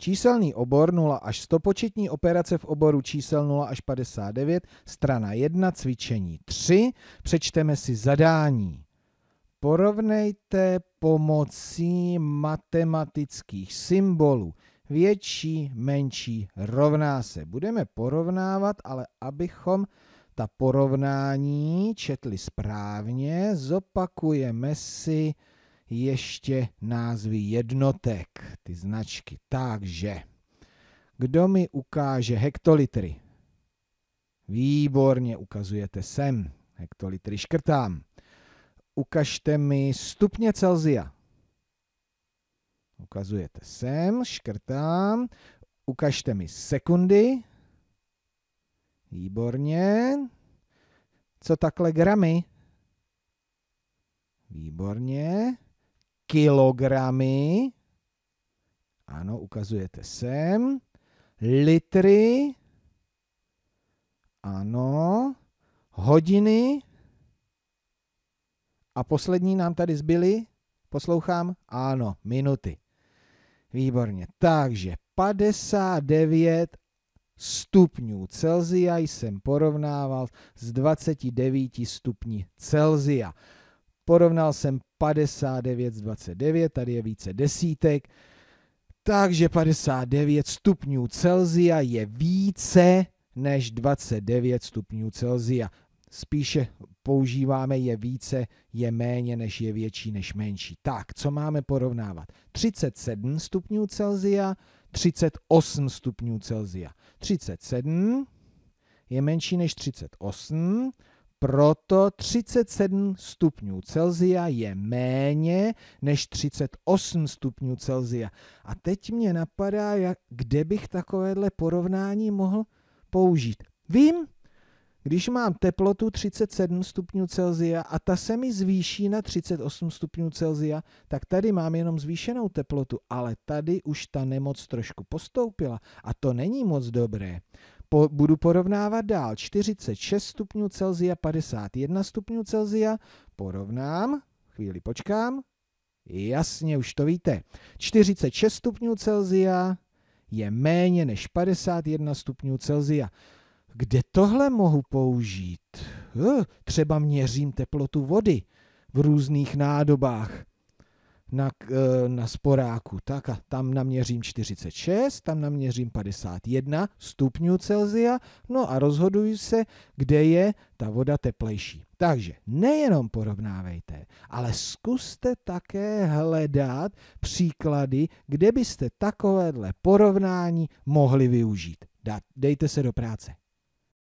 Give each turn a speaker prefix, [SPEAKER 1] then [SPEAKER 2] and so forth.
[SPEAKER 1] Číselný obor 0 až 100 početní operace v oboru čísel 0 až 59, strana 1, cvičení 3, přečteme si zadání. Porovnejte pomocí matematických symbolů větší, menší, rovná se. Budeme porovnávat, ale abychom ta porovnání četli správně, zopakujeme si ještě názvy jednotek, ty značky. Takže, kdo mi ukáže hektolitry? Výborně, ukazujete sem. Hektolitry škrtám. Ukažte mi stupně Celzia. Ukazujete sem, škrtám. Ukažte mi sekundy. Výborně. Co takhle gramy? Výborně kilogramy, ano, ukazujete sem, litry, ano, hodiny a poslední nám tady zbyly, poslouchám, ano, minuty. Výborně, takže 59 stupňů Celzia jsem porovnával s 29 stupni Celzia. Porovnal jsem 59 z 29, tady je více desítek. Takže 59 stupňů Celzia je více než 29 stupňů Celzia. Spíše používáme je více, je méně než je větší než menší. Tak, co máme porovnávat? 37 stupňů Celzia, 38 stupňů Celzia. 37 je menší než 38, proto 37 stupňů Celzia je méně než 38 stupňů Celzia. A teď mě napadá, jak, kde bych takovéhle porovnání mohl použít. Vím, když mám teplotu 37 stupňů Celzia a ta se mi zvýší na 38 stupňů Celzia, tak tady mám jenom zvýšenou teplotu, ale tady už ta nemoc trošku postoupila a to není moc dobré po, budu porovnávat dál 46 stupňů Celzia, 51 stupňů Celzia, porovnám, chvíli počkám, jasně, už to víte, 46 stupňů Celzia je méně než 51 stupňů Celzia. Kde tohle mohu použít? Hm, třeba měřím teplotu vody v různých nádobách na, eh, na sporáku, tak a tam naměřím 46, tam naměřím 51 stupňů Celzia, no a rozhoduji se, kde je ta voda teplejší. Takže nejenom porovnávejte, ale zkuste také hledat příklady, kde byste takovéhle porovnání mohli využít. Dejte se do práce.